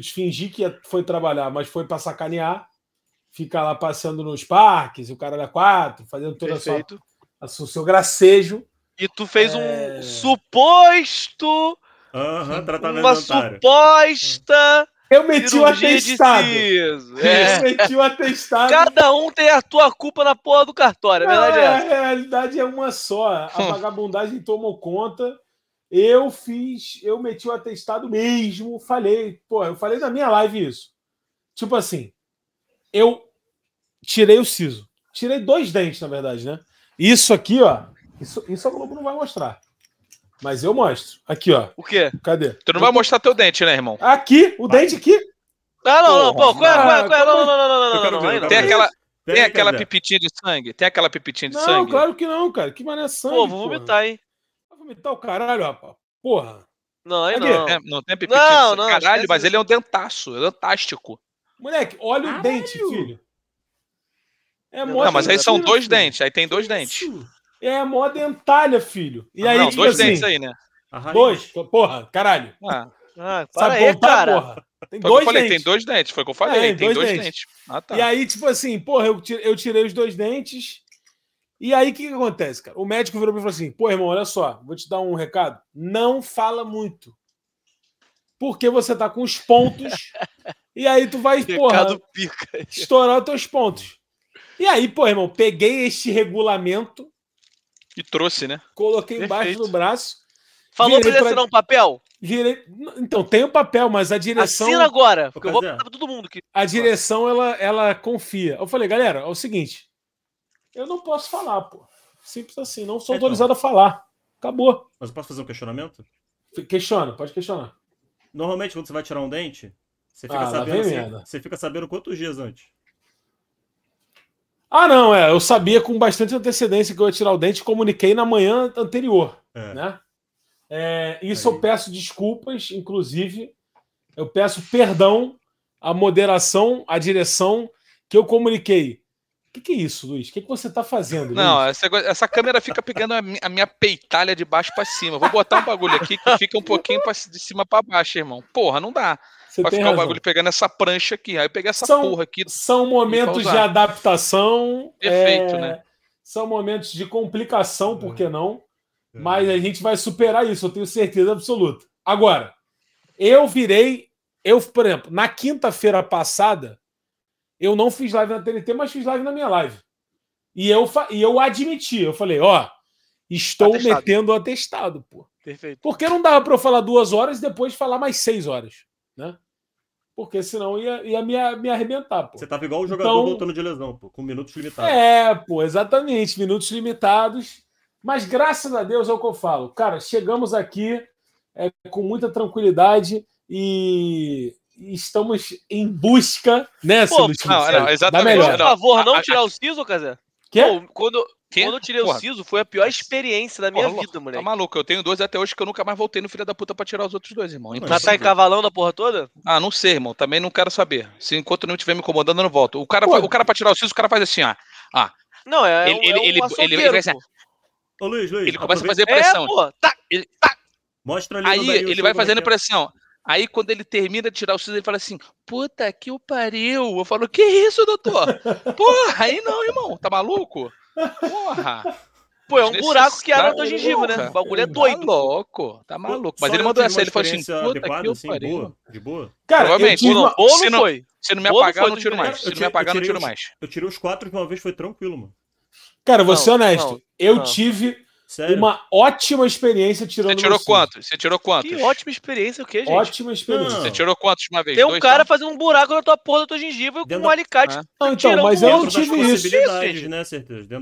fingir que foi trabalhar, mas foi para sacanear, ficar lá passeando nos parques, o cara da quatro, fazendo todo o seu gracejo. E tu fez é... um suposto. Uhum, tratamento uma dentário. suposta. Eu meti o atestado. É. Eu meti o atestado. Cada um tem a tua culpa na porra do cartório, a verdade é, é A realidade é uma só. A vagabundagem tomou conta. Eu fiz, eu meti o atestado mesmo, falei, pô, eu falei na minha live isso. Tipo assim, eu tirei o siso. Tirei dois dentes, na verdade, né? Isso aqui, ó, isso, isso a Globo não vai mostrar. Mas eu mostro. Aqui, ó. O quê? Cadê? Tu não vai mostrar teu dente, né, irmão? Aqui, o vai. dente aqui. Ah, não, não, pô, qual é, qual é, Não, não, não, não, não, não. Tem aquela, tem aquela pipitinha de sangue? Tem aquela pipitinha de não, sangue? Não, claro que não, cara. Que mané é sangue. Pô, vou vomitar, hein? vomitar o caralho, rapaz. Porra. Não, aí não. É, não tem pepitite. Não, tipo, não. Caralho, mas ele é um dentaço, é fantástico. Moleque, olha caralho. o dente, filho. É mó não, mas aí são dois filho. dentes, aí tem dois dentes. É mó dentalha, filho. E ah, aí, não, tipo dois assim, dentes aí, né? Dois, porra, caralho. Ah, ah para aí, cara. porra. Tem dois falei, dentes. tem dois dentes, foi o que eu falei, é, tem dois, dois dentes. dentes. Ah, tá. E aí, tipo assim, porra, eu tirei, eu tirei os dois dentes, e aí, o que, que, acontece, cara? O médico virou pra mim e falou assim: pô, irmão, olha só, vou te dar um recado. Não fala muito. Porque você tá com os pontos. e aí tu vai, porra, pica. estourar os teus pontos. E aí, pô, irmão, peguei este regulamento. E trouxe, né? Coloquei Perfeito. embaixo do braço. Falou pra ele assinar um papel? Virei... Então, tem o um papel, mas a direção. Assina agora, porque eu vou passar pra todo mundo que. A direção, ela, ela confia. Eu falei, galera, é o seguinte: eu não posso falar, pô. Simples assim, não sou então. autorizado a falar. Acabou. Mas eu posso fazer um questionamento? Questiona, pode questionar. Normalmente, quando você vai tirar um dente, você fica, ah, sabendo, você fica sabendo quantos dias antes. Ah, não, é. Eu sabia com bastante antecedência que eu ia tirar o dente, comuniquei na manhã anterior. É. Né? É, isso Aí. eu peço desculpas, inclusive. Eu peço perdão à moderação, à direção, que eu comuniquei o que, que, é isso, Luiz? O que, que, você tá fazendo? Não, essa, essa, câmera fica pegando a, a minha peitalha de baixo para cima. Vou botar um bagulho aqui que fica um pouquinho pra, de cima para baixo, irmão. Porra, não dá. Você Vai ficar o um bagulho pegando essa prancha aqui. Aí eu peguei essa são, porra aqui. São momentos de adaptação. Perfeito, é, né? São momentos de complicação, por é. que não? É. Mas a gente vai superar isso, eu tenho certeza absoluta. Agora, eu virei. Eu, por exemplo, na quinta-feira passada, eu não fiz live na TNT, mas fiz live na minha live. E eu, e eu admiti, eu falei, ó, estou atestado. metendo o atestado, pô. Perfeito. Porque não dava para eu falar duas horas e depois falar mais seis horas, né? Porque senão ia, ia me, me arrebentar, pô. Você tava igual o jogador então, voltando de lesão, pô, com minutos limitados. É, pô, exatamente, minutos limitados. Mas graças a Deus é o que eu falo. Cara, chegamos aqui é, com muita tranquilidade e estamos em busca, né, Pô, não, não, exatamente. Por favor, não tirar o siso, Casé. Quando, que? Quando eu tirei Porra. o siso, foi a pior experiência da minha porra, vida, moleque. Tá maluco? Eu tenho dois até hoje que eu nunca mais voltei no filho da puta pra tirar os outros dois, irmão. Mas tá cavalão a porra toda? Ah, não sei, irmão. Também não quero saber. Se enquanto não estiver me incomodando, eu não volto. O cara, o cara pra tirar o siso, o cara faz assim, ó. Ah, não, é. Ele, é ele, um ele, é ele, ele, ele, Ô, Luiz, Luiz, ele começa aproveita. a fazer é, pressão. É, pô, tá, ele, tá. Mostra ali Aí ele vai fazendo pressão. Aí, quando ele termina de tirar o cinza, ele fala assim: puta que o pariu. Eu falo: que isso, doutor? Porra, aí não, irmão, tá maluco? Porra. Pô, é um buraco que era tua gengiva, né? O bagulho é tá doido. Tá louco, tá maluco. Mas Só ele mandou essa, ele falou assim: puta que o assim, pariu. de boa? Cara, Provavelmente. Eu tive... não se não, foi. Se não me apagar, eu não tiro mais. Se não me apagar, eu não tiro mais. Eu tirei os quatro de uma vez, foi tranquilo, mano. Cara, vou ser honesto. eu ah. tive Sério? Uma ótima experiência tirando Você tirou quantos? Você tirou quanto? Que ótima experiência, o quê, gente? Ótima experiência. Não. Você tirou quantos uma vez? Tem um dois, cara dois? fazendo um buraco na tua porra da tua gengiva Dentro com um alicate. Ah. Ah, então, mas um eu não tive isso. né,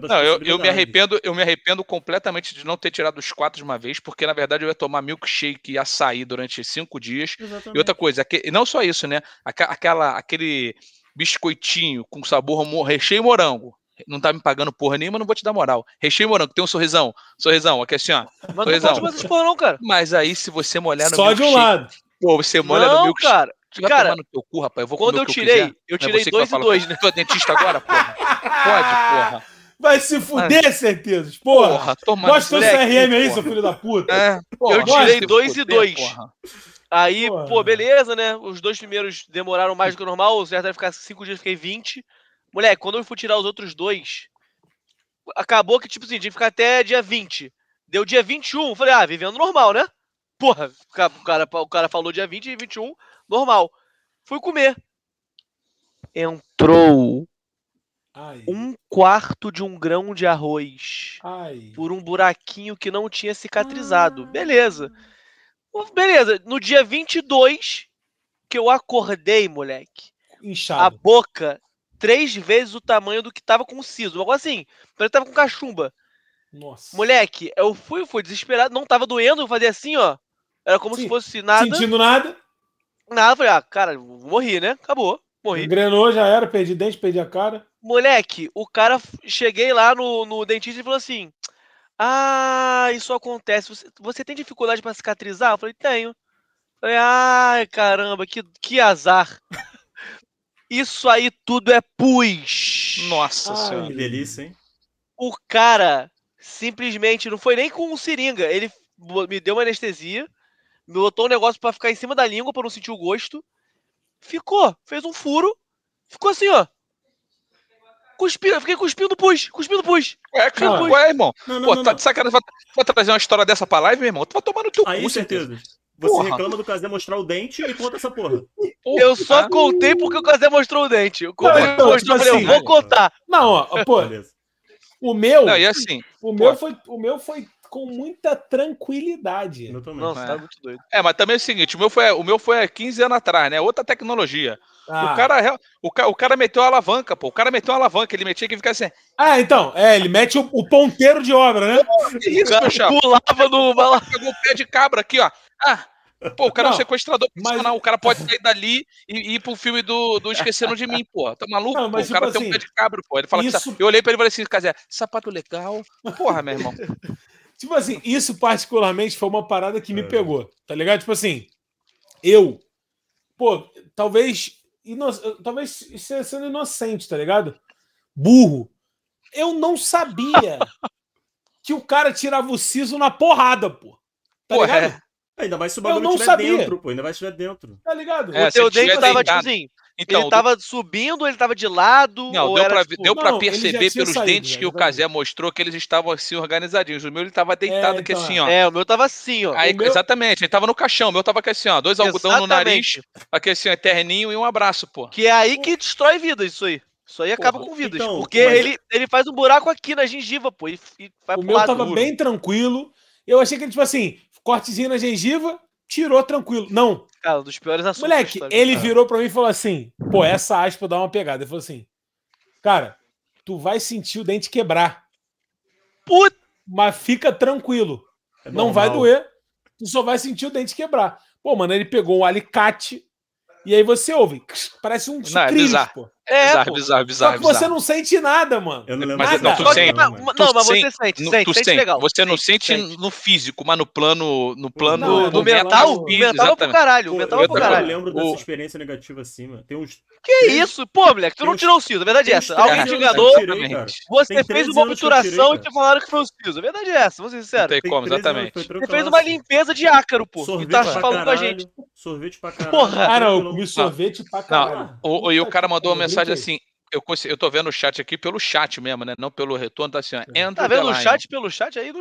não, eu, eu, me arrependo, eu me arrependo completamente de não ter tirado os quatro de uma vez, porque na verdade eu ia tomar milkshake e açaí durante cinco dias. Exatamente. E outra coisa, que, não só isso, né? Aquela, aquele biscoitinho com sabor recheio morango não tá me pagando porra nenhuma, não vou te dar moral. Recheio morango, tem um sorrisão. Sorrisão, aqui assim, ó. Mas sorrisão. não pode mais expor, não, cara. Mas aí, se você molhar no Só de um lado. Pô, você molha não, no milkshake. cara. Vai cara, cu, rapaz. Eu vou quando eu tirei, eu, eu é tirei é dois e dois, né? Tô é dentista agora, porra. Pode, porra. Vai se fuder, Mas... certezas. Porra, porra toma Gosta do CRM aí, seu filho da puta. É, porra, eu tirei dois e dois. Porra. Aí, porra. pô, beleza, né? Os dois primeiros demoraram mais do que o normal. O certo era ficar cinco dias, fiquei 20. Moleque, quando eu fui tirar os outros dois, acabou que, tipo assim, tinha que ficar até dia 20. Deu dia 21, falei, ah, vivendo normal, né? Porra, o cara, o cara falou dia 20 e 21, normal. Fui comer. Entrou Ai. um quarto de um grão de arroz Ai. por um buraquinho que não tinha cicatrizado. Ah. Beleza. Beleza, no dia 22 que eu acordei, moleque. Inchado. A boca três vezes o tamanho do que tava com o siso. Algo assim, ele tava com cachumba. Nossa. Moleque, eu fui, fui desesperado, não tava doendo, eu fazia assim, ó. Era como Sim. se fosse nada. Sentindo nada? Nada, eu falei, ah, cara, morri, né? Acabou, morri. Engrenou, já era, perdi dente, perdi a cara. Moleque, o cara, cheguei lá no, no dentista e falou assim, ah, isso acontece, você, você tem dificuldade para cicatrizar? Eu falei, tenho. Eu falei, ai, caramba, que, que azar. Isso aí tudo é pus. Nossa Ai, senhora. Que delícia, hein? O cara simplesmente não foi nem com um seringa. Ele me deu uma anestesia, me botou um negócio para ficar em cima da língua para não sentir o gosto. Ficou, fez um furo, ficou assim, ó. Cuspindo, fiquei cuspindo pus, cuspindo pus. Ué, cara, ué, irmão. Não, não, Pô, não, tá não. de sacanagem. Vai, trazer uma história dessa pra live, meu irmão? Tu vai tomar no teu aí, cu, certeza. certeza. Você porra. reclama do Kazé mostrar o dente e conta essa porra. Eu só contei porque o Kazé mostrou o dente. O não, então, mostrou, eu tipo assim, vou contar. Não, ó, pô. O meu. Não, e assim. O meu, foi, o meu foi com muita tranquilidade. Eu também. Nossa, tá é. tá muito doido. É, mas também é o seguinte: o meu foi, o meu foi 15 anos atrás, né? Outra tecnologia. Ah. O, cara, o, cara, o cara meteu a alavanca, pô. O cara meteu a alavanca, ele metia que fica assim. Ah, então. É, ele mete o, o ponteiro de obra, né? Isso, cara, pulava no. Pegou o pé de cabra aqui, ó. Ah, pô, o cara não, é um sequestrador profissional, mas... o cara pode sair dali e, e ir pro filme do, do Esquecendo de Mim, pô. Tá maluco? Não, mas, pô, o cara tipo tem assim, um pé de cabra, pô. Ele fala isso... que, Eu olhei pra ele e falei assim, Cazé, sapato legal. Porra, meu irmão. tipo assim, isso particularmente foi uma parada que me é. pegou, tá ligado? Tipo assim, eu, pô, talvez, ino... talvez é sendo inocente, tá ligado? Burro. Eu não sabia que o cara tirava o siso na porrada, pô. Tá porra, é. ligado? É. É, ainda mais se o bagulho estiver sabia. dentro, pô. Ainda mais se estiver dentro. Tá ligado? É, o teu dente tava, tipo assim, então, ele tava do... subindo, ele tava de lado. Não, deu, era, pra, tipo... deu não, perceber pelos saído, dentes né, que exatamente. o Kazé mostrou que eles estavam assim organizadinhos. O meu ele tava deitado é, aqui então, assim, ó. É, o meu tava assim, ó. Aí, meu... Exatamente, ele tava no caixão. O meu tava aqui assim, ó. Dois exatamente. algodão no nariz, aqui assim, ó, terninho e um abraço, pô. Que é aí que destrói vida, isso aí. Isso aí acaba Porra, com vidas. Então, porque mas... ele, ele faz um buraco aqui na gengiva, pô. E, e vai o meu tava duro. bem tranquilo. Eu achei que ele, tipo assim, cortezinho na gengiva, tirou tranquilo. Não. Cara, dos piores assuntos. Moleque, ele virou para mim e falou assim: pô, essa aspa dá uma pegada. Ele falou assim: cara, tu vai sentir o dente quebrar. Puta! Mas fica tranquilo. É não vai doer. Tu só vai sentir o dente quebrar. Pô, mano, ele pegou um alicate e aí você ouve. Parece um não, é pô. É, bizarro, bizarro, bizarro. Só que você não sente nada, mano. Eu não lembro. Mas nada. não, tu sente. Não, tu não mas você sente, no, sente, tu sente, legal. Você não sente, sente, no físico, mas no plano, no plano não, no, no mental, no físico, mental é pro caralho, o mental é pro caralho. Eu lembro dessa experiência negativa assim, mano. Tem uns Que três, isso? Pô, moleque, tu não tirou o siso, a verdade é essa. Alguém te enganou, você fez uma obturação e te falaram que foi o siso. A verdade é essa, vou ser sincero. Não Tem como, exatamente. Você fez uma limpeza de ácaro, pô, e tá falando com a gente. Sorvete pra caralho. Porra. Ah, não, eu comi sorvete pra caralho. E o cara mandou uma mensagem mensagem assim. Eu, consigo, eu tô vendo o chat aqui pelo chat mesmo, né? Não pelo retorno, tá assim, ó, Tá, tá vendo o chat pelo chat aí? No